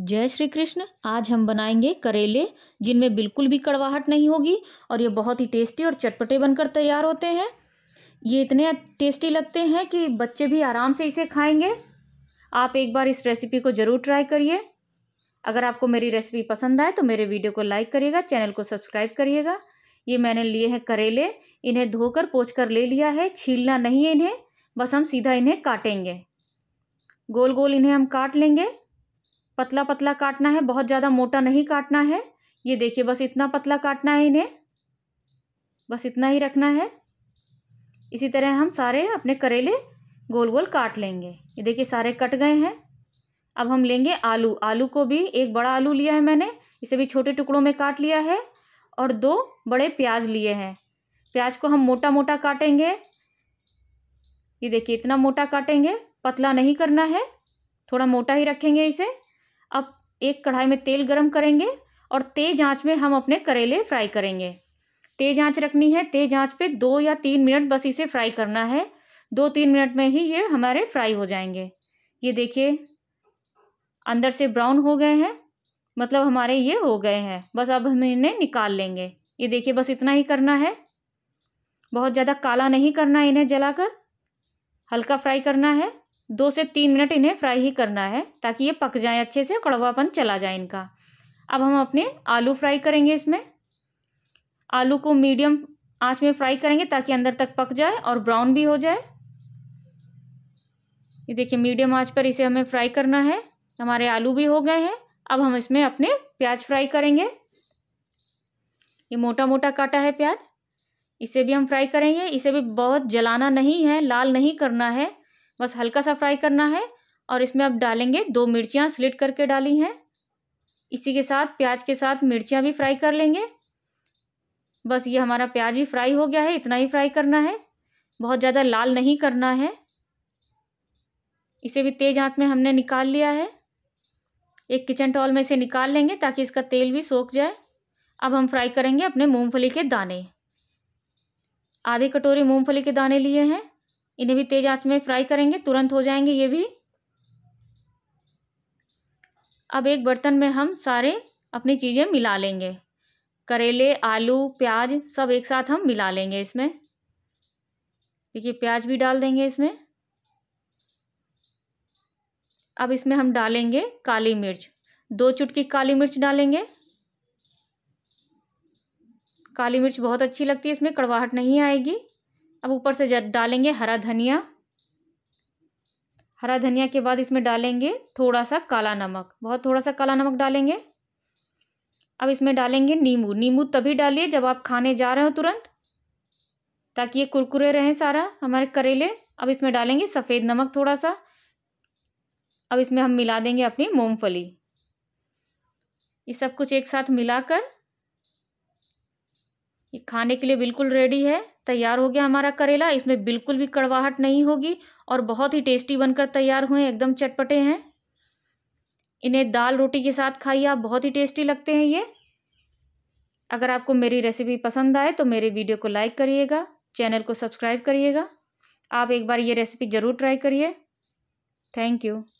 जय श्री कृष्ण आज हम बनाएंगे करेले जिनमें बिल्कुल भी कड़वाहट नहीं होगी और ये बहुत ही टेस्टी और चटपटे बनकर तैयार होते हैं ये इतने टेस्टी लगते हैं कि बच्चे भी आराम से इसे खाएंगे आप एक बार इस रेसिपी को ज़रूर ट्राई करिए अगर आपको मेरी रेसिपी पसंद आए तो मेरे वीडियो को लाइक करिएगा चैनल को सब्सक्राइब करिएगा ये मैंने लिए हैं करेले इन्हें धोकर पोच कर ले लिया है छीलना नहीं है इन्हें बस हम सीधा इन्हें काटेंगे गोल गोल इन्हें हम काट लेंगे पतला पतला काटना है बहुत ज़्यादा मोटा नहीं काटना है ये देखिए बस इतना पतला काटना है इन्हें बस इतना ही रखना है इसी तरह हम सारे अपने करेले गोल गोल काट लेंगे ये देखिए सारे कट गए हैं अब हम लेंगे आलू आलू को भी एक बड़ा आलू लिया है मैंने इसे भी छोटे टुकड़ों में काट लिया है और दो बड़े प्याज लिए हैं प्याज को हम मोटा मोटा काटेंगे ये देखिए इतना मोटा काटेंगे पतला नहीं करना है थोड़ा मोटा ही रखेंगे इसे अब एक कढ़ाई में तेल गरम करेंगे और तेज आंच में हम अपने करेले फ्राई करेंगे तेज आंच रखनी है तेज आंच पे दो या तीन मिनट बस इसे फ्राई करना है दो तीन मिनट में ही ये हमारे फ्राई हो जाएंगे ये देखिए अंदर से ब्राउन हो गए हैं मतलब हमारे ये हो गए हैं बस अब हम इन्हें निकाल लेंगे ये देखिए बस इतना ही करना है बहुत ज़्यादा काला नहीं करना इन्हें जलाकर हल्का फ्राई करना है दो से तीन मिनट इन्हें फ्राई ही करना है ताकि ये पक जाए अच्छे से कड़वापन चला जाए इनका अब हम अपने आलू फ्राई करेंगे इसमें आलू को मीडियम आंच में फ्राई करेंगे ताकि अंदर तक पक जाए और ब्राउन भी हो जाए ये देखिए मीडियम आंच पर इसे हमें फ्राई करना है हमारे आलू भी हो गए हैं अब हम इसमें अपने प्याज फ्राई करेंगे ये मोटा मोटा काटा है प्याज इसे भी हम फ्राई करेंगे इसे भी बहुत जलाना नहीं है लाल नहीं करना है बस हल्का सा फ्राई करना है और इसमें अब डालेंगे दो मिर्चियाँ स्लिट करके डाली हैं इसी के साथ प्याज के साथ मिर्चियाँ भी फ्राई कर लेंगे बस ये हमारा प्याज भी फ्राई हो गया है इतना ही फ्राई करना है बहुत ज़्यादा लाल नहीं करना है इसे भी तेज़ हाथ में हमने निकाल लिया है एक किचन टॉल में से निकाल लेंगे ताकि इसका तेल भी सोख जाए अब हम फ्राई करेंगे अपने मूंगफली के दाने आधे कटोरी मूंगफली के दाने लिए हैं इन्हें भी तेज आंच में फ्राई करेंगे तुरंत हो जाएंगे ये भी अब एक बर्तन में हम सारे अपनी चीज़ें मिला लेंगे करेले आलू प्याज सब एक साथ हम मिला लेंगे इसमें देखिए प्याज भी डाल देंगे इसमें अब इसमें हम डालेंगे काली मिर्च दो चुटकी काली मिर्च डालेंगे काली मिर्च बहुत अच्छी लगती है इसमें कड़वाहट नहीं आएगी अब ऊपर से डालेंगे हरा धनिया हरा धनिया के बाद इसमें डालेंगे थोड़ा सा काला नमक बहुत थोड़ा सा काला नमक डालेंगे अब इसमें डालेंगे नींबू नींबू तभी डालिए जब आप खाने जा रहे हो तुरंत ताकि ये कुरकुरे रहें सारा हमारे करेले अब इसमें डालेंगे सफ़ेद नमक थोड़ा सा अब इसमें हम मिला देंगे अपनी मूँगफली ये सब कुछ एक साथ मिलाकर ये खाने के लिए बिल्कुल रेडी है तैयार हो गया हमारा करेला इसमें बिल्कुल भी कड़वाहट नहीं होगी और बहुत ही टेस्टी बनकर तैयार हुए एकदम चटपटे हैं इन्हें दाल रोटी के साथ खाइए आप बहुत ही टेस्टी लगते हैं ये अगर आपको मेरी रेसिपी पसंद आए तो मेरे वीडियो को लाइक करिएगा चैनल को सब्सक्राइब करिएगा आप एक बार ये रेसिपी ज़रूर ट्राई करिए थैंक यू